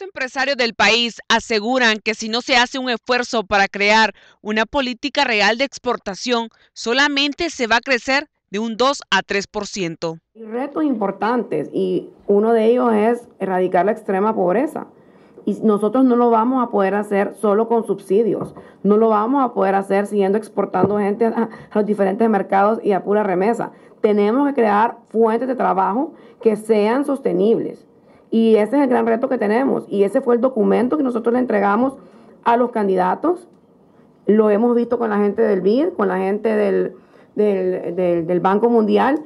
empresarios del país aseguran que si no se hace un esfuerzo para crear una política real de exportación, solamente se va a crecer de un 2 a 3%. Retos importantes y uno de ellos es erradicar la extrema pobreza. Y nosotros no lo vamos a poder hacer solo con subsidios, no lo vamos a poder hacer siguiendo exportando gente a, los diferentes mercados y a pura remesa. Tenemos que crear fuentes de trabajo que sean sostenibles y ese es el gran reto que tenemos. Y ese fue el documento que nosotros le entregamos a los candidatos. Lo hemos visto con la gente del BID, con la gente del, del, Banco Mundial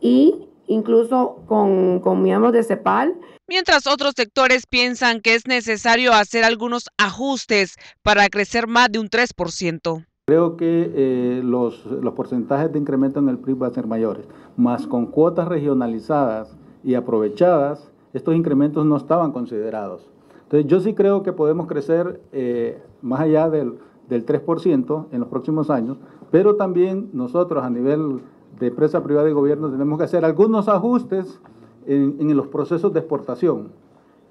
y incluso con, miembros de CEPAL. Mientras otros sectores piensan que es necesario hacer algunos ajustes para crecer más de un 3%. Creo que eh, los, los porcentajes de incremento en el PIB van a ser mayores, más con cuotas regionalizadas y aprovechadas, estos incrementos no estaban considerados. Entonces yo sí creo que podemos crecer eh, más allá del, 3% en los próximos años, pero también nosotros a nivel de empresa privada y gobierno tenemos que hacer algunos ajustes en, los procesos de exportación.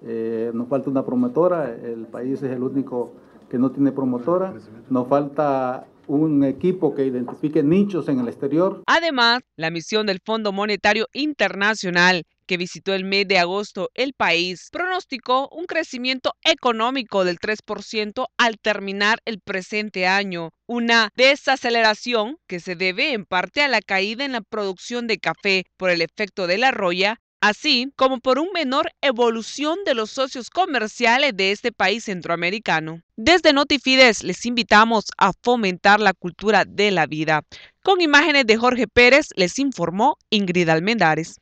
Eh, nos falta una promotora, el país es el único que no tiene promotora, nos falta un equipo que identifique nichos en el exterior. Además, la misión del Fondo Monetario Internacional que visitó el mes de agosto el país, pronosticó un crecimiento económico del 3% al terminar el presente año, una desaceleración que se debe en parte a la caída en la producción de café por el efecto de la roya así como por una menor evolución de los socios comerciales de este país centroamericano. Desde Notifides les invitamos a fomentar la cultura de la vida. Con imágenes de Jorge Pérez les informó Ingrid Almendares.